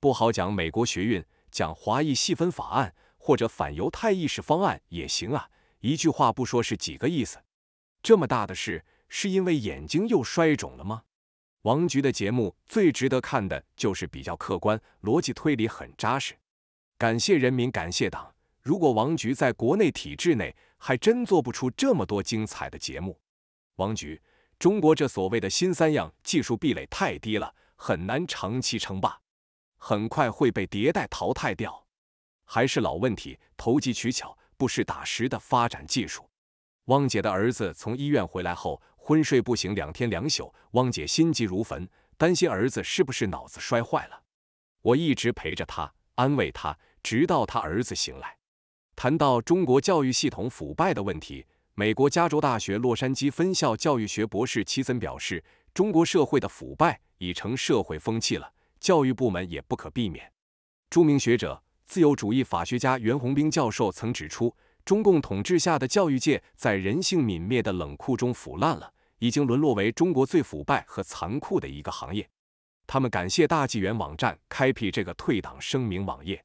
不好讲美国学运，讲华裔细分法案或者反犹太意识方案也行啊。一句话不说是几个意思？这么大的事，是因为眼睛又摔肿了吗？王菊的节目最值得看的就是比较客观，逻辑推理很扎实。感谢人民，感谢党。如果王菊在国内体制内，还真做不出这么多精彩的节目。王菊，中国这所谓的新三样技术壁垒太低了，很难长期称霸。很快会被迭代淘汰掉，还是老问题，投机取巧，不是打实的发展技术。汪姐的儿子从医院回来后昏睡不醒两天两宿，汪姐心急如焚，担心儿子是不是脑子摔坏了。我一直陪着他，安慰他，直到他儿子醒来。谈到中国教育系统腐败的问题，美国加州大学洛杉矶分校教育学博士齐森表示，中国社会的腐败已成社会风气了。教育部门也不可避免。著名学者、自由主义法学家袁宏兵教授曾指出，中共统治下的教育界在人性泯灭的冷酷中腐烂了，已经沦落为中国最腐败和残酷的一个行业。他们感谢大纪元网站开辟这个退党声明网页，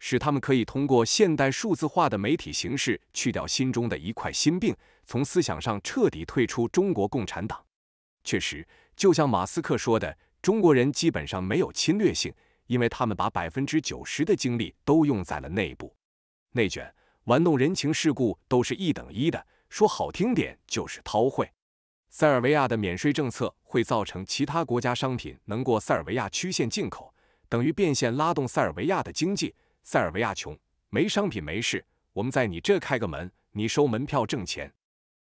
使他们可以通过现代数字化的媒体形式去掉心中的一块心病，从思想上彻底退出中国共产党。确实，就像马斯克说的。中国人基本上没有侵略性，因为他们把百分之九十的精力都用在了内部、内卷、玩弄人情世故，都是一等一的。说好听点就是韬晦。塞尔维亚的免税政策会造成其他国家商品能过塞尔维亚曲线进口，等于变现拉动塞尔维亚的经济。塞尔维亚穷，没商品没事，我们在你这开个门，你收门票挣钱。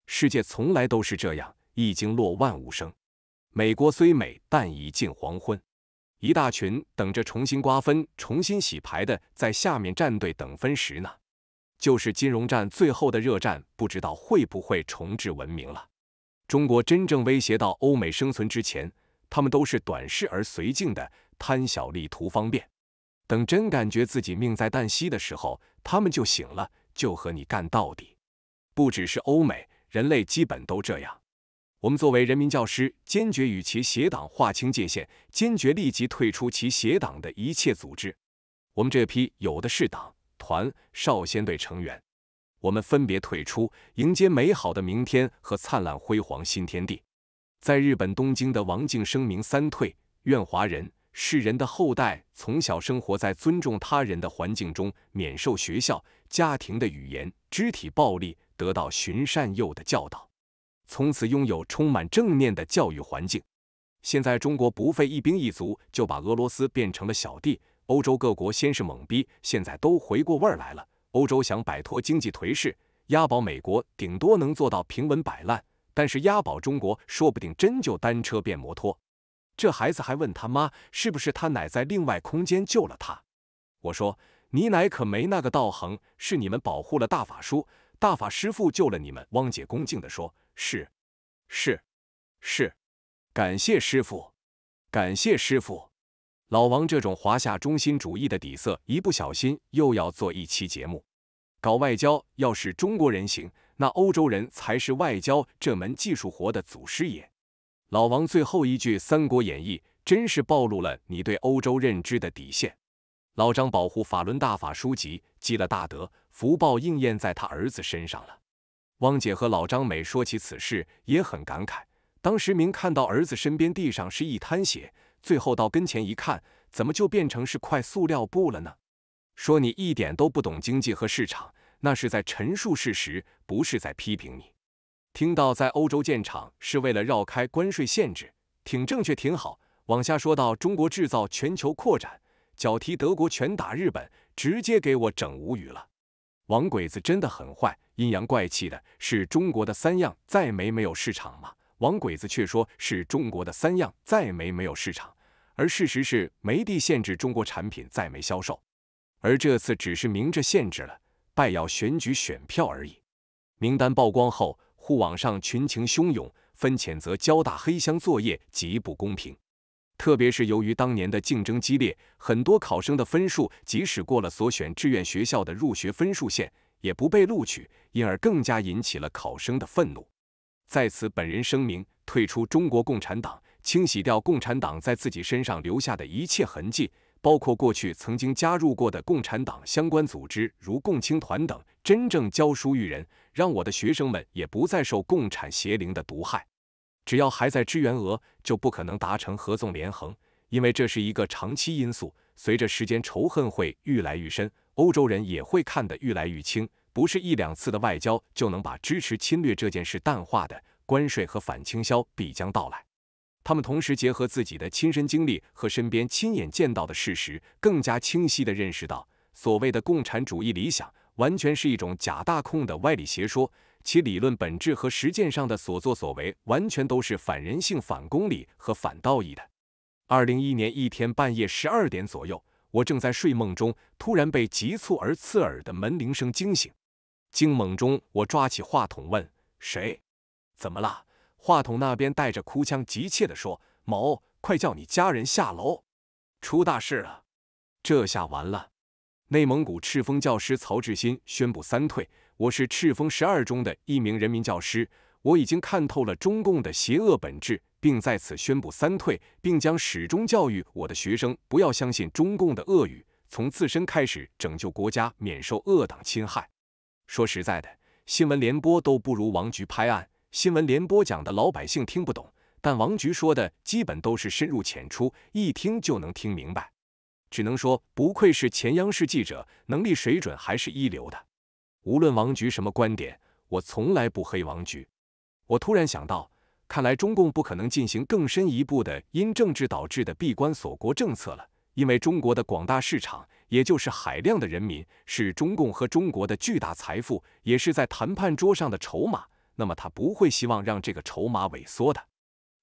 世界从来都是这样，一惊落万物生。美国虽美，但已近黄昏。一大群等着重新瓜分、重新洗牌的，在下面站队等分时呢。就是金融战最后的热战，不知道会不会重置文明了。中国真正威胁到欧美生存之前，他们都是短视而随性的，贪小利图方便。等真感觉自己命在旦夕的时候，他们就醒了，就和你干到底。不只是欧美，人类基本都这样。我们作为人民教师，坚决与其邪党划清界限，坚决立即退出其邪党的一切组织。我们这批有的是党团少先队成员，我们分别退出，迎接美好的明天和灿烂辉煌新天地。在日本东京的王静声明三退，愿华人世人的后代从小生活在尊重他人的环境中，免受学校、家庭的语言、肢体暴力，得到循善诱的教导。从此拥有充满正面的教育环境。现在中国不费一兵一卒就把俄罗斯变成了小弟，欧洲各国先是懵逼，现在都回过味儿来了。欧洲想摆脱经济颓势，押宝美国顶多能做到平稳摆烂，但是押宝中国说不定真就单车变摩托。这孩子还问他妈是不是他奶在另外空间救了他？我说你奶可没那个道行，是你们保护了大法叔，大法师傅救了你们。汪姐恭敬地说。是，是，是，感谢师傅，感谢师傅。老王这种华夏中心主义的底色，一不小心又要做一期节目，搞外交。要是中国人行，那欧洲人才是外交这门技术活的祖师爷。老王最后一句《三国演义》，真是暴露了你对欧洲认知的底线。老张保护法轮大法书籍，积了大德，福报应验在他儿子身上了。汪姐和老张每说起此事也很感慨。当时明看到儿子身边地上是一滩血，最后到跟前一看，怎么就变成是块塑料布了呢？说你一点都不懂经济和市场，那是在陈述事实，不是在批评你。听到在欧洲建厂是为了绕开关税限制，挺正确挺好。往下说到中国制造全球扩展，脚踢德国，拳打日本，直接给我整无语了。王鬼子真的很坏，阴阳怪气的，是中国的三样再没没有市场吗？王鬼子却说是中国的三样再没没有市场，而事实是没地限制中国产品再没销售，而这次只是明着限制了败要选举选票而已。名单曝光后，互网上群情汹涌，分谴责交大黑箱作业极不公平。特别是由于当年的竞争激烈，很多考生的分数即使过了所选志愿学校的入学分数线，也不被录取，因而更加引起了考生的愤怒。在此，本人声明退出中国共产党，清洗掉共产党在自己身上留下的一切痕迹，包括过去曾经加入过的共产党相关组织，如共青团等。真正教书育人，让我的学生们也不再受共产邪灵的毒害。只要还在支援俄，就不可能达成合纵连横，因为这是一个长期因素，随着时间仇恨会愈来愈深，欧洲人也会看得愈来愈轻，不是一两次的外交就能把支持侵略这件事淡化的，关税和反倾销必将到来。他们同时结合自己的亲身经历和身边亲眼见到的事实，更加清晰地认识到，所谓的共产主义理想，完全是一种假大空的歪理邪说。其理论本质和实践上的所作所为，完全都是反人性、反公理和反道义的。二零一一年一天半夜十二点左右，我正在睡梦中，突然被急促而刺耳的门铃声惊醒。惊懵中，我抓起话筒问：“谁？怎么了？”话筒那边带着哭腔、急切地说：“某，快叫你家人下楼，出大事了！这下完了。”内蒙古赤峰教师曹志新宣布三退。我是赤峰十二中的一名人民教师，我已经看透了中共的邪恶本质，并在此宣布三退，并将始终教育我的学生不要相信中共的恶语，从自身开始拯救国家，免受恶党侵害。说实在的，新闻联播都不如王局拍案。新闻联播讲的老百姓听不懂，但王局说的基本都是深入浅出，一听就能听明白。只能说，不愧是前央视记者，能力水准还是一流的。无论王局什么观点，我从来不黑王局。我突然想到，看来中共不可能进行更深一步的因政治导致的闭关锁国政策了，因为中国的广大市场，也就是海量的人民，是中共和中国的巨大财富，也是在谈判桌上的筹码。那么他不会希望让这个筹码萎缩的。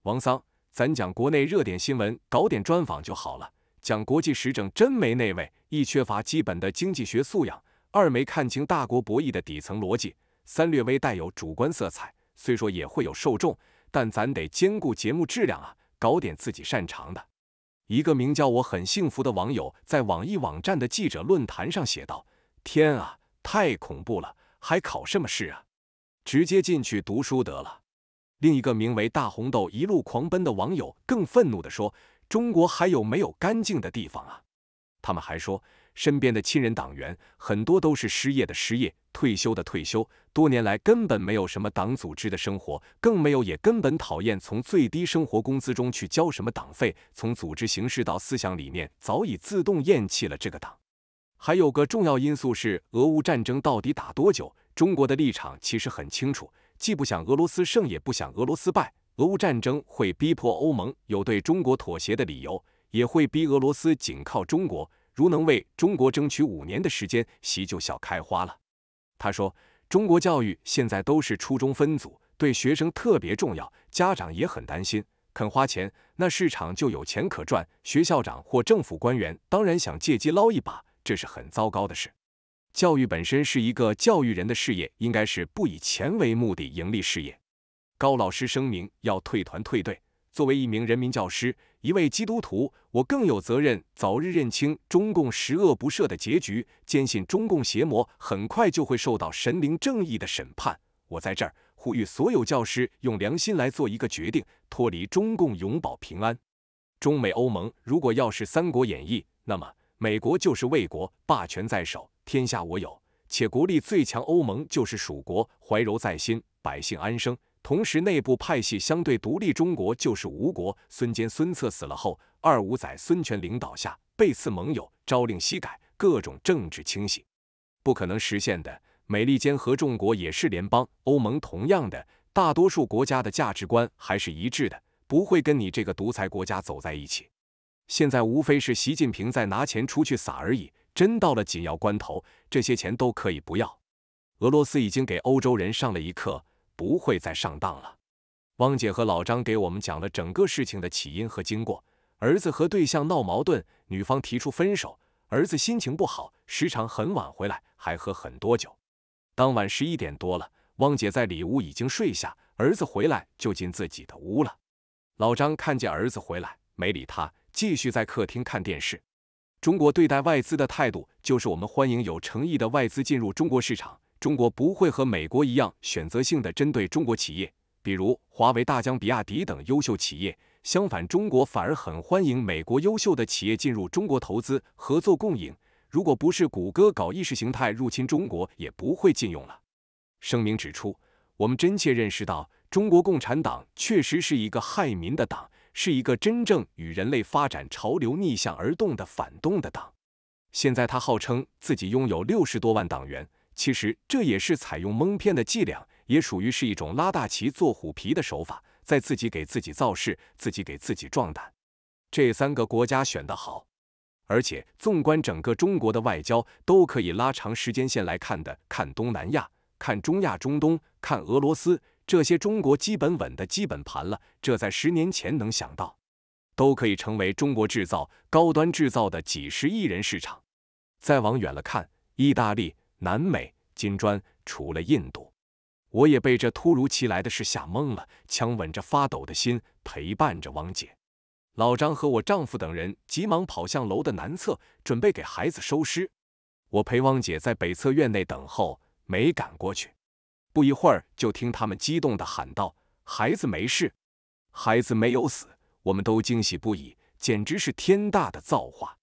王桑，咱讲国内热点新闻，搞点专访就好了。讲国际时政真没那位，一缺乏基本的经济学素养，二没看清大国博弈的底层逻辑，三略微带有主观色彩。虽说也会有受众，但咱得兼顾节目质量啊，搞点自己擅长的。一个名叫我很幸福的网友在网易网站的记者论坛上写道：“天啊，太恐怖了，还考什么试啊？直接进去读书得了。”另一个名为大红豆一路狂奔的网友更愤怒地说。中国还有没有干净的地方啊？他们还说，身边的亲人党员很多都是失业的失业，退休的退休，多年来根本没有什么党组织的生活，更没有也根本讨厌从最低生活工资中去交什么党费，从组织形式到思想理念早已自动厌弃了这个党。还有个重要因素是，俄乌战争到底打多久？中国的立场其实很清楚，既不想俄罗斯胜，也不想俄罗斯败。俄乌战争会逼迫欧盟有对中国妥协的理由，也会逼俄罗斯紧靠中国。如能为中国争取五年的时间，席就笑开花了。他说：“中国教育现在都是初中分组，对学生特别重要，家长也很担心，肯花钱，那市场就有钱可赚。学校长或政府官员当然想借机捞一把，这是很糟糕的事。教育本身是一个教育人的事业，应该是不以钱为目的盈利事业。”高老师声明要退团退队。作为一名人民教师，一位基督徒，我更有责任早日认清中共十恶不赦的结局，坚信中共邪魔很快就会受到神灵正义的审判。我在这儿呼吁所有教师用良心来做一个决定，脱离中共，永保平安。中美欧盟如果要是三国演义，那么美国就是魏国，霸权在手，天下我有，且国力最强；欧盟就是蜀国，怀柔在心，百姓安生。同时，内部派系相对独立。中国就是吴国，孙坚、孙策死了后，二五仔孙权领导下，背刺盟友，朝令夕改，各种政治清洗，不可能实现的。美利坚合众国也是联邦，欧盟同样的，大多数国家的价值观还是一致的，不会跟你这个独裁国家走在一起。现在无非是习近平在拿钱出去撒而已，真到了紧要关头，这些钱都可以不要。俄罗斯已经给欧洲人上了一课。不会再上当了。汪姐和老张给我们讲了整个事情的起因和经过。儿子和对象闹矛盾，女方提出分手，儿子心情不好，时常很晚回来，还喝很多酒。当晚十一点多了，汪姐在里屋已经睡下，儿子回来就进自己的屋了。老张看见儿子回来，没理他，继续在客厅看电视。中国对待外资的态度就是我们欢迎有诚意的外资进入中国市场。中国不会和美国一样选择性的针对中国企业，比如华为、大疆、比亚迪等优秀企业。相反，中国反而很欢迎美国优秀的企业进入中国投资，合作共赢。如果不是谷歌搞意识形态入侵中国，也不会禁用了。声明指出，我们真切认识到，中国共产党确实是一个害民的党，是一个真正与人类发展潮流逆向而动的反动的党。现在他号称自己拥有六十多万党员。其实这也是采用蒙骗的伎俩，也属于是一种拉大旗做虎皮的手法，在自己给自己造势，自己给自己壮胆。这三个国家选得好，而且纵观整个中国的外交，都可以拉长时间线来看的。看东南亚，看中亚中东，看俄罗斯，这些中国基本稳的基本盘了。这在十年前能想到，都可以成为中国制造高端制造的几十亿人市场。再往远了看，意大利。南美金砖，除了印度，我也被这突如其来的事吓懵了，强吻着发抖的心，陪伴着王姐、老张和我丈夫等人，急忙跑向楼的南侧，准备给孩子收尸。我陪汪姐在北侧院内等候，没敢过去。不一会儿，就听他们激动地喊道：“孩子没事，孩子没有死！”我们都惊喜不已，简直是天大的造化。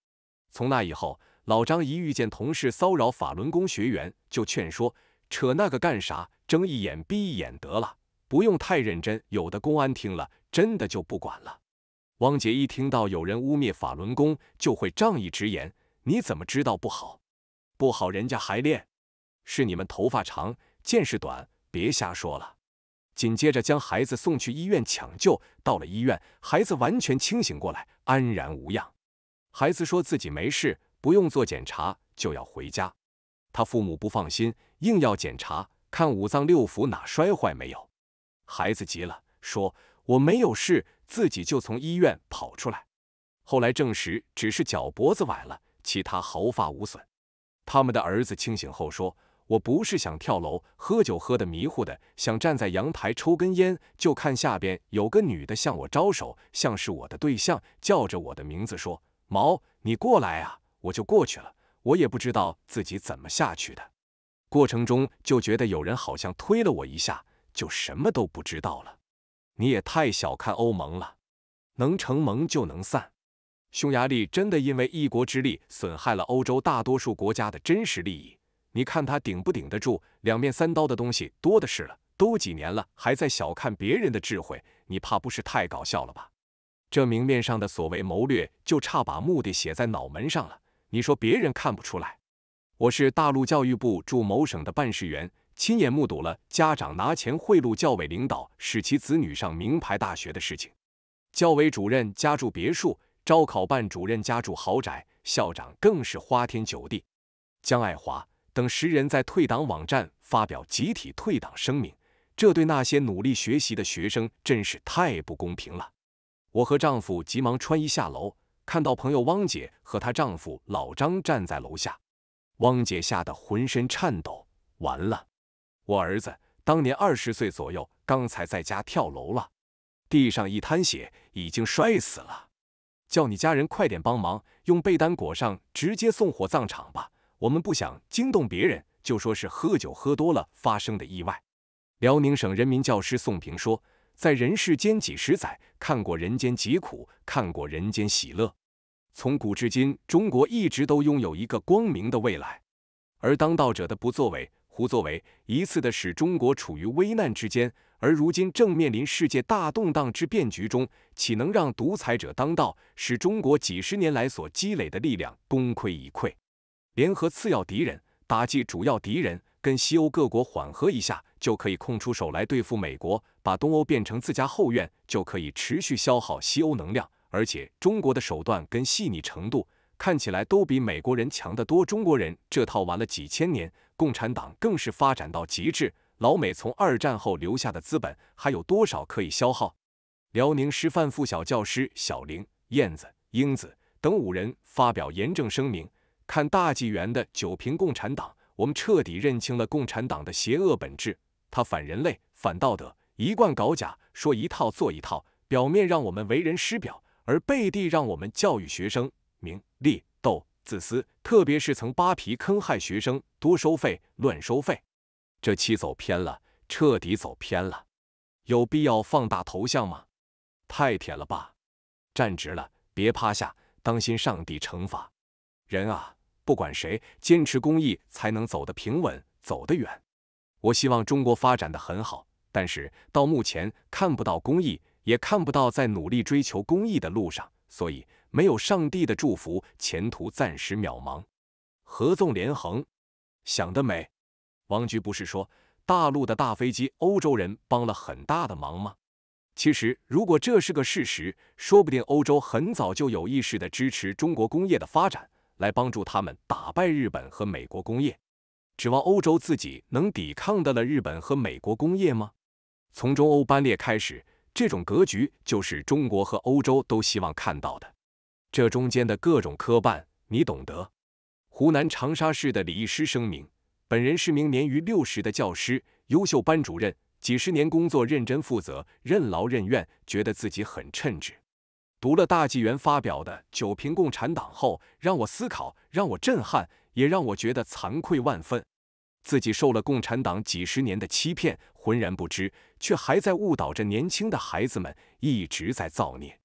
从那以后，老张一遇见同事骚扰法轮功学员，就劝说：“扯那个干啥？睁一眼闭一眼得了，不用太认真。”有的公安听了，真的就不管了。汪杰一听到有人污蔑法轮功，就会仗义直言：“你怎么知道不好？不好，人家还练，是你们头发长，见识短，别瞎说了。”紧接着将孩子送去医院抢救。到了医院，孩子完全清醒过来，安然无恙。孩子说自己没事。不用做检查就要回家，他父母不放心，硬要检查看五脏六腑哪摔坏没有。孩子急了，说我没有事，自己就从医院跑出来。后来证实只是脚脖子崴了，其他毫发无损。他们的儿子清醒后说：“我不是想跳楼，喝酒喝的迷糊的，想站在阳台抽根烟，就看下边有个女的向我招手，像是我的对象，叫着我的名字说：‘毛，你过来啊！’”我就过去了，我也不知道自己怎么下去的，过程中就觉得有人好像推了我一下，就什么都不知道了。你也太小看欧盟了，能成盟就能散。匈牙利真的因为一国之力损害了欧洲大多数国家的真实利益，你看他顶不顶得住？两面三刀的东西多的是了，都几年了，还在小看别人的智慧，你怕不是太搞笑了吧？这明面上的所谓谋略，就差把目的写在脑门上了。你说别人看不出来，我是大陆教育部驻某省的办事员，亲眼目睹了家长拿钱贿赂教委领导，使其子女上名牌大学的事情。教委主任家住别墅，招考办主任家住豪宅，校长更是花天酒地。江爱华等十人在退党网站发表集体退党声明，这对那些努力学习的学生真是太不公平了。我和丈夫急忙穿衣下楼。看到朋友汪姐和她丈夫老张站在楼下，汪姐吓得浑身颤抖。完了，我儿子当年二十岁左右，刚才在家跳楼了，地上一滩血，已经摔死了。叫你家人快点帮忙，用被单裹上，直接送火葬场吧。我们不想惊动别人，就说是喝酒喝多了发生的意外。辽宁省人民教师宋平说。在人世间几十载，看过人间疾苦，看过人间喜乐。从古至今，中国一直都拥有一个光明的未来。而当道者的不作为、胡作为，一次的使中国处于危难之间。而如今正面临世界大动荡之变局中，岂能让独裁者当道，使中国几十年来所积累的力量功亏一篑？联合次要敌人，打击主要敌人，跟西欧各国缓和一下。就可以空出手来对付美国，把东欧变成自家后院，就可以持续消耗西欧能量。而且中国的手段跟细腻程度，看起来都比美国人强得多。中国人这套玩了几千年，共产党更是发展到极致。老美从二战后留下的资本还有多少可以消耗？辽宁师范附小教师小玲、燕子、英子等五人发表严正声明，看大纪元的九评共产党，我们彻底认清了共产党的邪恶本质。他反人类、反道德，一贯搞假，说一套做一套，表面让我们为人师表，而背地让我们教育学生名利斗自私，特别是曾扒皮坑害学生，多收费、乱收费，这期走偏了，彻底走偏了，有必要放大头像吗？太舔了吧！站直了，别趴下，当心上帝惩罚。人啊，不管谁，坚持公益才能走得平稳，走得远。我希望中国发展的很好，但是到目前看不到公益，也看不到在努力追求公益的路上，所以没有上帝的祝福，前途暂时渺茫。合纵连横，想得美！王局不是说大陆的大飞机，欧洲人帮了很大的忙吗？其实，如果这是个事实，说不定欧洲很早就有意识的支持中国工业的发展，来帮助他们打败日本和美国工业。指望欧洲自己能抵抗得了日本和美国工业吗？从中欧班列开始，这种格局就是中国和欧洲都希望看到的。这中间的各种磕绊，你懂得。湖南长沙市的李医师声明：本人是名年逾六十的教师，优秀班主任，几十年工作认真负责，任劳任怨，觉得自己很称职。读了大纪元发表的九评共产党后，让我思考，让我震撼。也让我觉得惭愧万分，自己受了共产党几十年的欺骗，浑然不知，却还在误导着年轻的孩子们，一直在造孽。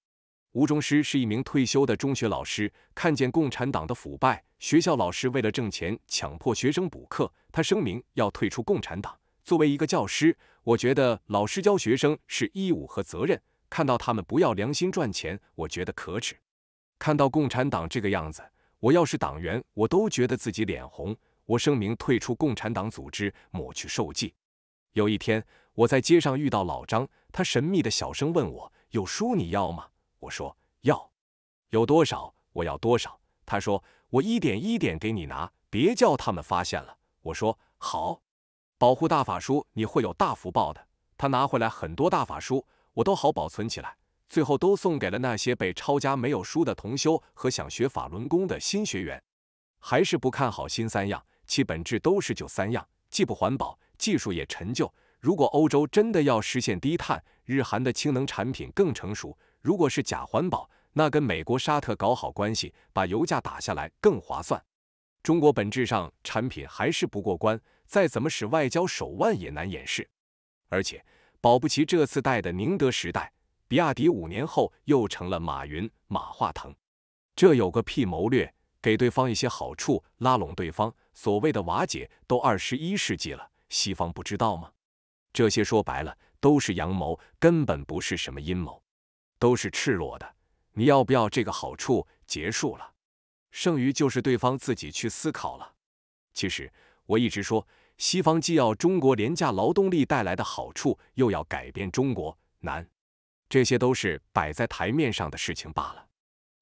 吴忠师是一名退休的中学老师，看见共产党的腐败，学校老师为了挣钱强迫学生补课，他声明要退出共产党。作为一个教师，我觉得老师教学生是义务和责任，看到他们不要良心赚钱，我觉得可耻。看到共产党这个样子。我要是党员，我都觉得自己脸红。我声明退出共产党组织，抹去受记。有一天，我在街上遇到老张，他神秘的小声问我：“有书你要吗？”我说：“要。”“有多少？我要多少。”他说：“我一点一点给你拿，别叫他们发现了。”我说：“好。”“保护大法书，你会有大福报的。”他拿回来很多大法书，我都好保存起来。最后都送给了那些被抄家没有书的同修和想学法轮功的新学员。还是不看好新三样，其本质都是旧三样，既不环保，技术也陈旧。如果欧洲真的要实现低碳，日韩的氢能产品更成熟。如果是假环保，那跟美国、沙特搞好关系，把油价打下来更划算。中国本质上产品还是不过关，再怎么使外交手腕也难掩饰。而且保不齐这次带的宁德时代。比亚迪五年后又成了马云、马化腾，这有个屁谋略？给对方一些好处，拉拢对方。所谓的瓦解，都二十一世纪了，西方不知道吗？这些说白了都是阳谋，根本不是什么阴谋，都是赤裸的。你要不要这个好处？结束了，剩余就是对方自己去思考了。其实我一直说，西方既要中国廉价劳动力带来的好处，又要改变中国，难。这些都是摆在台面上的事情罢了。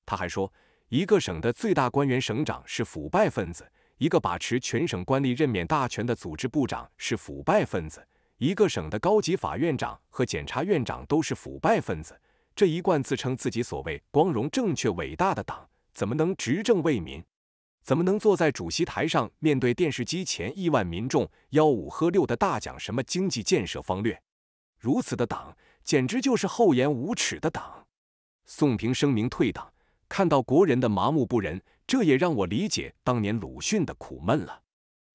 他还说，一个省的最大官员省长是腐败分子，一个把持全省官吏任免大权的组织部长是腐败分子，一个省的高级法院长和检察院长都是腐败分子。这一贯自称自己所谓光荣、正确、伟大的党，怎么能执政为民？怎么能坐在主席台上面对电视机前亿万民众吆五喝六的大讲什么经济建设方略？如此的党！简直就是厚颜无耻的党！宋平声明退党，看到国人的麻木不仁，这也让我理解当年鲁迅的苦闷了。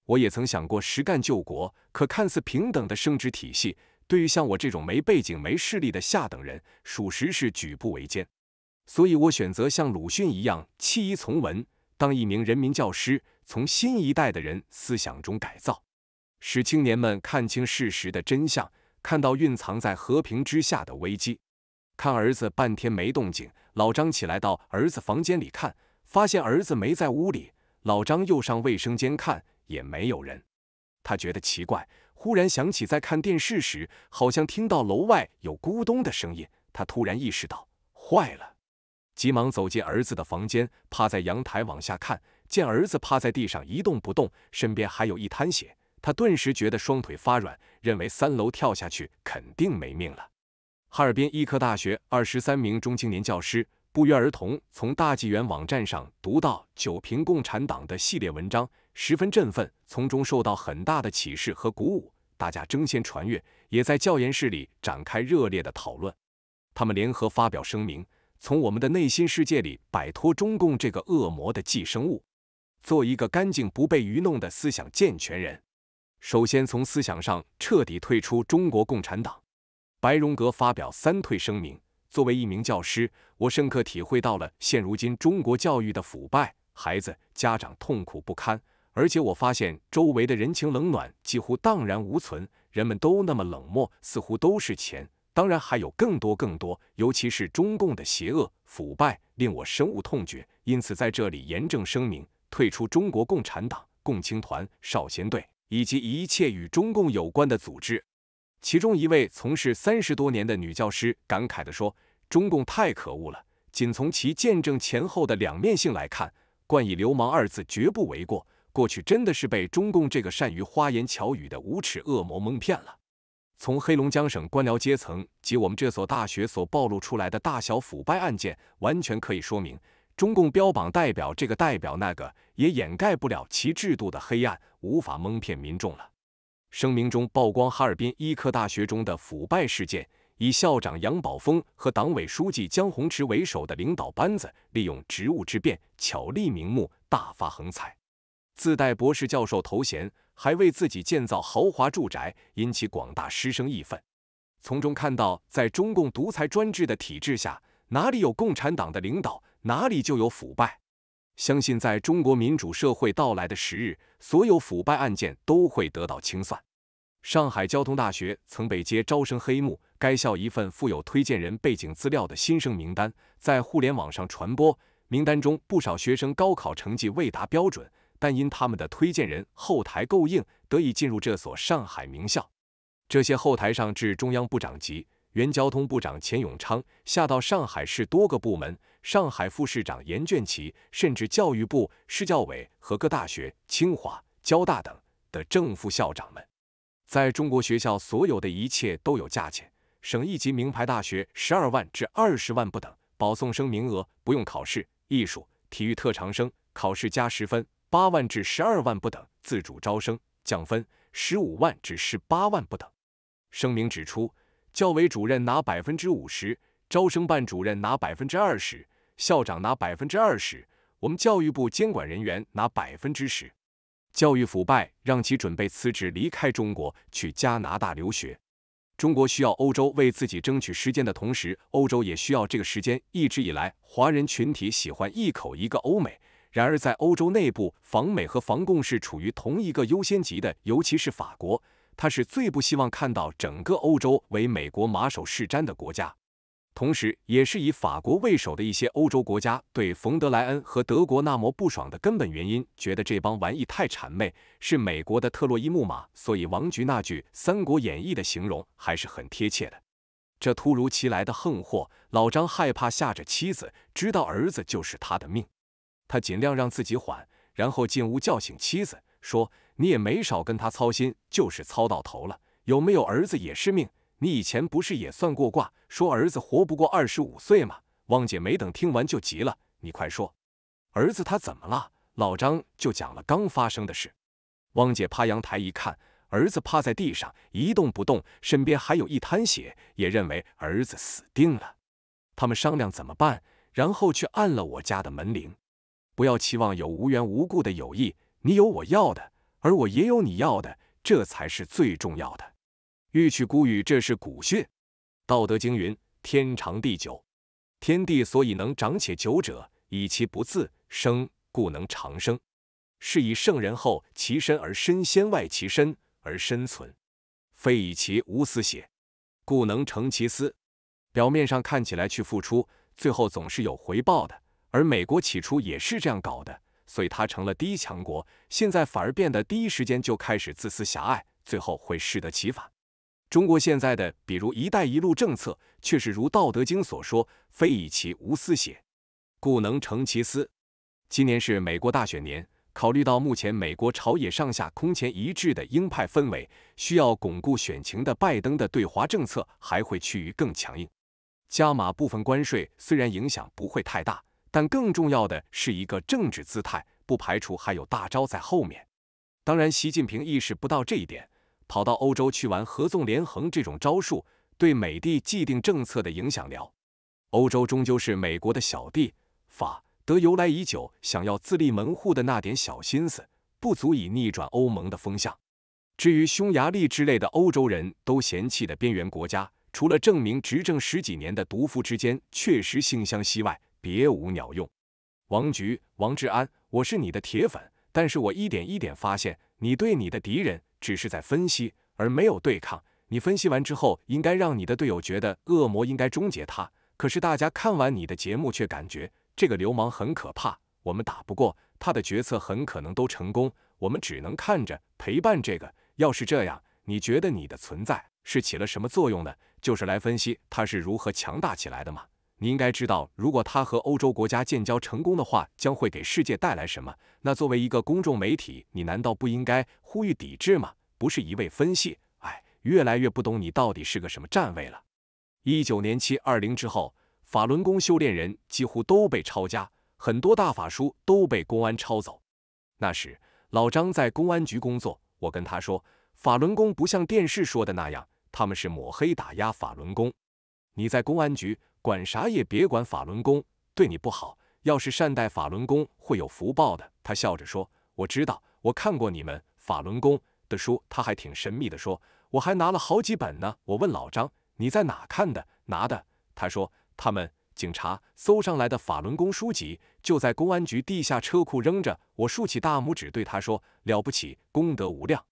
我也曾想过实干救国，可看似平等的升职体系，对于像我这种没背景、没势力的下等人，属实是举步维艰。所以，我选择像鲁迅一样弃医从文，当一名人民教师，从新一代的人思想中改造，使青年们看清事实的真相。看到蕴藏在和平之下的危机，看儿子半天没动静，老张起来到儿子房间里看，发现儿子没在屋里。老张又上卫生间看，也没有人。他觉得奇怪，忽然想起在看电视时，好像听到楼外有咕咚的声音。他突然意识到坏了，急忙走进儿子的房间，趴在阳台往下看，见儿子趴在地上一动不动，身边还有一滩血。他顿时觉得双腿发软，认为三楼跳下去肯定没命了。哈尔滨医科大学二十三名中青年教师不约而同从大纪元网站上读到九评共产党的系列文章，十分振奋，从中受到很大的启示和鼓舞，大家争先传阅，也在教研室里展开热烈的讨论。他们联合发表声明，从我们的内心世界里摆脱中共这个恶魔的寄生物，做一个干净不被愚弄的思想健全人。首先，从思想上彻底退出中国共产党。白荣格发表三退声明。作为一名教师，我深刻体会到了现如今中国教育的腐败，孩子、家长痛苦不堪。而且我发现周围的人情冷暖几乎荡然无存，人们都那么冷漠，似乎都是钱。当然，还有更多、更多，尤其是中共的邪恶、腐败，令我深恶痛绝。因此，在这里严正声明：退出中国共产党、共青团、少先队。以及一切与中共有关的组织，其中一位从事三十多年的女教师感慨地说：“中共太可恶了！仅从其见证前后的两面性来看，冠以‘流氓’二字绝不为过。过去真的是被中共这个善于花言巧语的无耻恶魔蒙骗了。从黑龙江省官僚阶层及我们这所大学所暴露出来的大小腐败案件，完全可以说明，中共标榜代表这个代表那个，也掩盖不了其制度的黑暗。”无法蒙骗民众了。声明中曝光哈尔滨医科大学中的腐败事件，以校长杨宝峰和党委书记江宏池为首的领导班子利用职务之便巧立名目大发横财，自带博士教授头衔还为自己建造豪华住宅，引起广大师生义愤。从中看到，在中共独裁专制的体制下，哪里有共产党的领导，哪里就有腐败。相信，在中国民主社会到来的时日，所有腐败案件都会得到清算。上海交通大学曾被揭招生黑幕，该校一份附有推荐人背景资料的新生名单在互联网上传播。名单中不少学生高考成绩未达标准，但因他们的推荐人后台够硬，得以进入这所上海名校。这些后台上至中央部长级。原交通部长钱永昌下到上海市多个部门，上海副市长严隽琪，甚至教育部、市教委和各大学（清华、交大等）的正副校长们，在中国学校，所有的一切都有价钱。省一级名牌大学，十二万至二十万不等；保送生名额不用考试，艺术、体育特长生考试加十分，八万至十二万不等；自主招生降分，十五万至十八万不等。声明指出。教委主任拿百分之五十，招生办主任拿百分之二十，校长拿百分之二十，我们教育部监管人员拿百分之十。教育腐败让其准备辞职离开中国，去加拿大留学。中国需要欧洲为自己争取时间的同时，欧洲也需要这个时间。一直以来，华人群体喜欢一口一个欧美，然而在欧洲内部，防美和防共是处于同一个优先级的，尤其是法国。他是最不希望看到整个欧洲为美国马首是瞻的国家，同时，也是以法国为首的一些欧洲国家对冯德莱恩和德国那么不爽的根本原因，觉得这帮玩意太谄媚，是美国的特洛伊木马。所以，王局那句《三国演义》的形容还是很贴切的。这突如其来的横祸，老张害怕吓着妻子，知道儿子就是他的命，他尽量让自己缓，然后进屋叫醒妻子，说。你也没少跟他操心，就是操到头了。有没有儿子也是命。你以前不是也算过卦，说儿子活不过二十五岁吗？汪姐没等听完就急了：“你快说，儿子他怎么了？”老张就讲了刚发生的事。汪姐趴阳台一看，儿子趴在地上一动不动，身边还有一滩血，也认为儿子死定了。他们商量怎么办，然后去按了我家的门铃。不要期望有无缘无故的友谊，你有我要的。而我也有你要的，这才是最重要的。欲取孤语，这是古训，《道德经》云：“天长地久，天地所以能长且久者，以其不自生，故能长生。是以圣人后其身而身先，外其身而身存。非以其无私邪？故能成其私。”表面上看起来去付出，最后总是有回报的。而美国起初也是这样搞的。所以他成了第一强国，现在反而变得第一时间就开始自私狭隘，最后会适得其反。中国现在的比如“一带一路”政策，却是如《道德经》所说：“非以其无私邪？故能成其私。”今年是美国大选年，考虑到目前美国朝野上下空前一致的鹰派氛围，需要巩固选情的拜登的对华政策还会趋于更强硬，加码部分关税虽然影响不会太大。但更重要的是一个政治姿态，不排除还有大招在后面。当然，习近平意识不到这一点，跑到欧洲去玩合纵连横这种招数，对美帝既定政策的影响了。欧洲终究是美国的小弟，法德由来已久，想要自立门户的那点小心思，不足以逆转欧盟的风向。至于匈牙利之类的欧洲人都嫌弃的边缘国家，除了证明执政十几年的毒妇之间确实性相吸外，别无鸟用，王菊、王志安，我是你的铁粉，但是我一点一点发现，你对你的敌人只是在分析，而没有对抗。你分析完之后，应该让你的队友觉得恶魔应该终结他。可是大家看完你的节目，却感觉这个流氓很可怕，我们打不过，他的决策很可能都成功，我们只能看着陪伴这个。要是这样，你觉得你的存在是起了什么作用呢？就是来分析他是如何强大起来的吗？你应该知道，如果他和欧洲国家建交成功的话，将会给世界带来什么？那作为一个公众媒体，你难道不应该呼吁抵制吗？不是一味分析，哎，越来越不懂你到底是个什么站位了。一九年七二零之后，法轮功修炼人几乎都被抄家，很多大法书都被公安抄走。那时老张在公安局工作，我跟他说，法轮功不像电视说的那样，他们是抹黑打压法轮功。你在公安局。管啥也别管法轮功，对你不好。要是善待法轮功，会有福报的。他笑着说：“我知道，我看过你们法轮功的书。”他还挺神秘的说：“我还拿了好几本呢。”我问老张：“你在哪看的？拿的？”他说：“他们警察搜上来的法轮功书籍，就在公安局地下车库扔着。”我竖起大拇指对他说：“了不起，功德无量。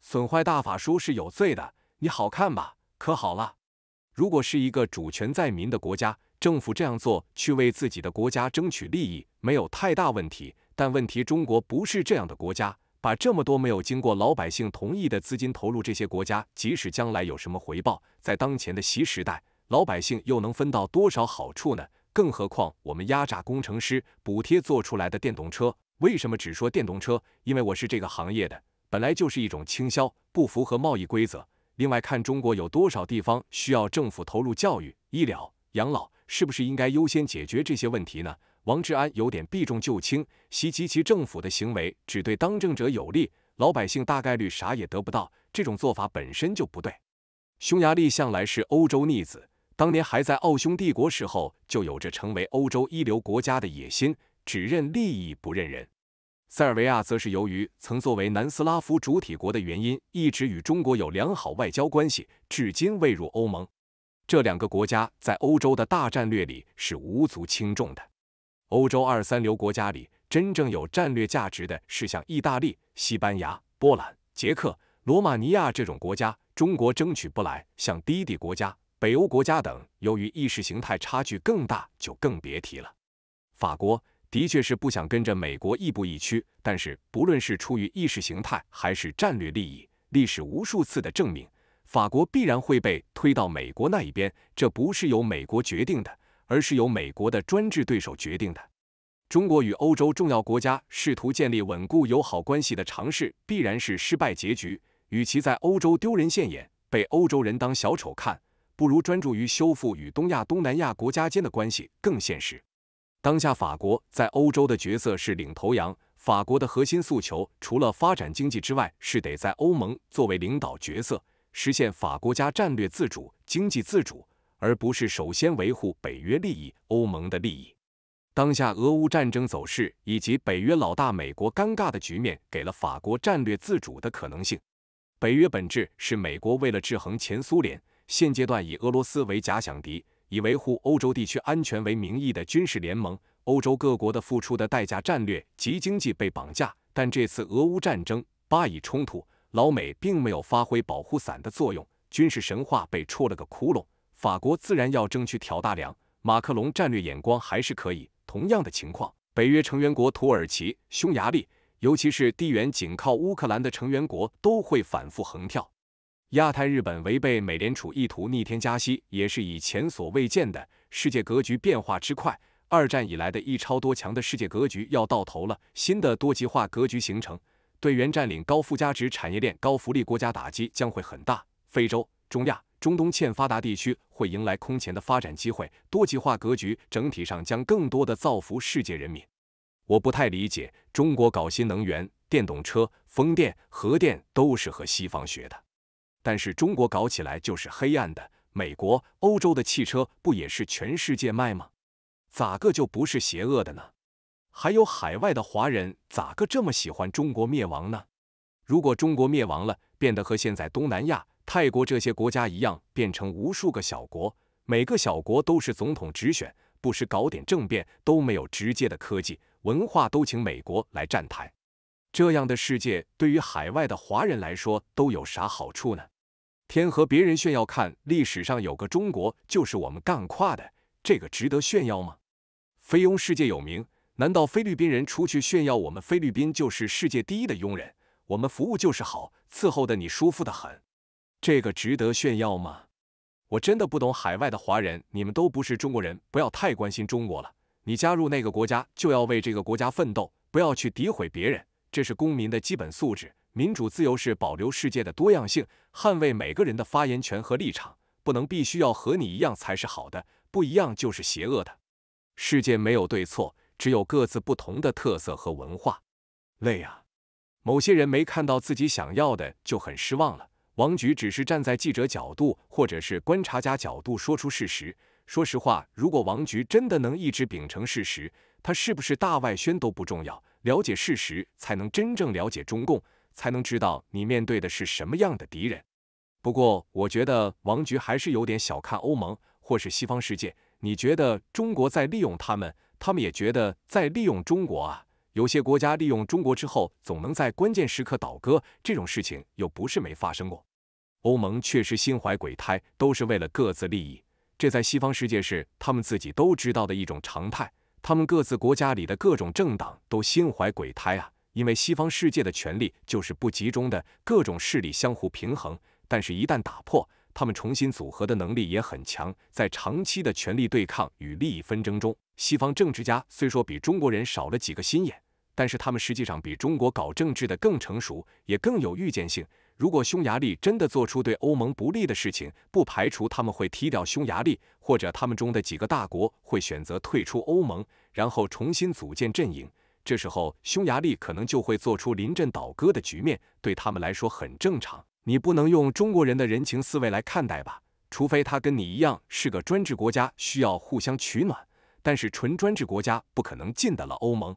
损坏大法书是有罪的。你好看吧？可好了。”如果是一个主权在民的国家，政府这样做去为自己的国家争取利益没有太大问题。但问题，中国不是这样的国家，把这么多没有经过老百姓同意的资金投入这些国家，即使将来有什么回报，在当前的习时代，老百姓又能分到多少好处呢？更何况我们压榨工程师，补贴做出来的电动车，为什么只说电动车？因为我是这个行业的，本来就是一种倾销，不符合贸易规则。另外看中国有多少地方需要政府投入教育、医疗、养老，是不是应该优先解决这些问题呢？王志安有点避重就轻，袭击其政府的行为只对当政者有利，老百姓大概率啥也得不到，这种做法本身就不对。匈牙利向来是欧洲逆子，当年还在奥匈帝国时候就有着成为欧洲一流国家的野心，只认利益不认人。塞尔维亚则是由于曾作为南斯拉夫主体国的原因，一直与中国有良好外交关系，至今未入欧盟。这两个国家在欧洲的大战略里是无足轻重的。欧洲二三流国家里，真正有战略价值的是像意大利、西班牙、波兰、捷克、罗马尼亚这种国家，中国争取不来；像低地国家、北欧国家等，由于意识形态差距更大，就更别提了。法国。的确是不想跟着美国亦步亦趋，但是不论是出于意识形态还是战略利益，历史无数次的证明，法国必然会被推到美国那一边，这不是由美国决定的，而是由美国的专制对手决定的。中国与欧洲重要国家试图建立稳固友好关系的尝试，必然是失败结局。与其在欧洲丢人现眼，被欧洲人当小丑看，不如专注于修复与东亚、东南亚国家间的关系更现实。当下法国在欧洲的角色是领头羊，法国的核心诉求除了发展经济之外，是得在欧盟作为领导角色，实现法国家战略自主、经济自主，而不是首先维护北约利益、欧盟的利益。当下俄乌战争走势以及北约老大美国尴尬的局面，给了法国战略自主的可能性。北约本质是美国为了制衡前苏联，现阶段以俄罗斯为假想敌。以维护欧洲地区安全为名义的军事联盟，欧洲各国的付出的代价、战略及经济被绑架。但这次俄乌战争、巴以冲突，老美并没有发挥保护伞的作用，军事神话被戳了个窟窿。法国自然要争取挑大梁，马克龙战略眼光还是可以。同样的情况，北约成员国土耳其、匈牙利，尤其是地缘紧靠乌克兰的成员国，都会反复横跳。亚太日本违背美联储意图逆天加息，也是以前所未见的。世界格局变化之快，二战以来的一超多强的世界格局要到头了，新的多极化格局形成，对原占领高附加值产业链、高福利国家打击将会很大。非洲、中亚、中东欠发达地区会迎来空前的发展机会，多极化格局整体上将更多的造福世界人民。我不太理解，中国搞新能源、电动车、风电、核电都是和西方学的。但是中国搞起来就是黑暗的，美国、欧洲的汽车不也是全世界卖吗？咋个就不是邪恶的呢？还有海外的华人咋个这么喜欢中国灭亡呢？如果中国灭亡了，变得和现在东南亚、泰国这些国家一样，变成无数个小国，每个小国都是总统直选，不时搞点政变，都没有直接的科技，文化都请美国来站台。这样的世界对于海外的华人来说都有啥好处呢？天和别人炫耀看，历史上有个中国就是我们干跨的，这个值得炫耀吗？菲佣世界有名，难道菲律宾人出去炫耀我们菲律宾就是世界第一的佣人？我们服务就是好，伺候的你舒服的很，这个值得炫耀吗？我真的不懂海外的华人，你们都不是中国人，不要太关心中国了。你加入那个国家就要为这个国家奋斗，不要去诋毁别人。这是公民的基本素质。民主自由是保留世界的多样性，捍卫每个人的发言权和立场，不能必须要和你一样才是好的，不一样就是邪恶的。世界没有对错，只有各自不同的特色和文化。累啊，某些人没看到自己想要的就很失望了。王菊只是站在记者角度或者是观察家角度说出事实。说实话，如果王菊真的能一直秉承事实，他是不是大外宣都不重要。了解事实才能真正了解中共，才能知道你面对的是什么样的敌人。不过，我觉得王局还是有点小看欧盟或是西方世界。你觉得中国在利用他们，他们也觉得在利用中国啊。有些国家利用中国之后，总能在关键时刻倒戈，这种事情又不是没发生过。欧盟确实心怀鬼胎，都是为了各自利益，这在西方世界是他们自己都知道的一种常态。他们各自国家里的各种政党都心怀鬼胎啊，因为西方世界的权力就是不集中的，各种势力相互平衡。但是，一旦打破，他们重新组合的能力也很强。在长期的权力对抗与利益纷争中，西方政治家虽说比中国人少了几个心眼，但是他们实际上比中国搞政治的更成熟，也更有预见性。如果匈牙利真的做出对欧盟不利的事情，不排除他们会踢掉匈牙利，或者他们中的几个大国会选择退出欧盟，然后重新组建阵营。这时候，匈牙利可能就会做出临阵倒戈的局面，对他们来说很正常。你不能用中国人的人情思维来看待吧？除非他跟你一样是个专制国家，需要互相取暖，但是纯专制国家不可能进得了欧盟。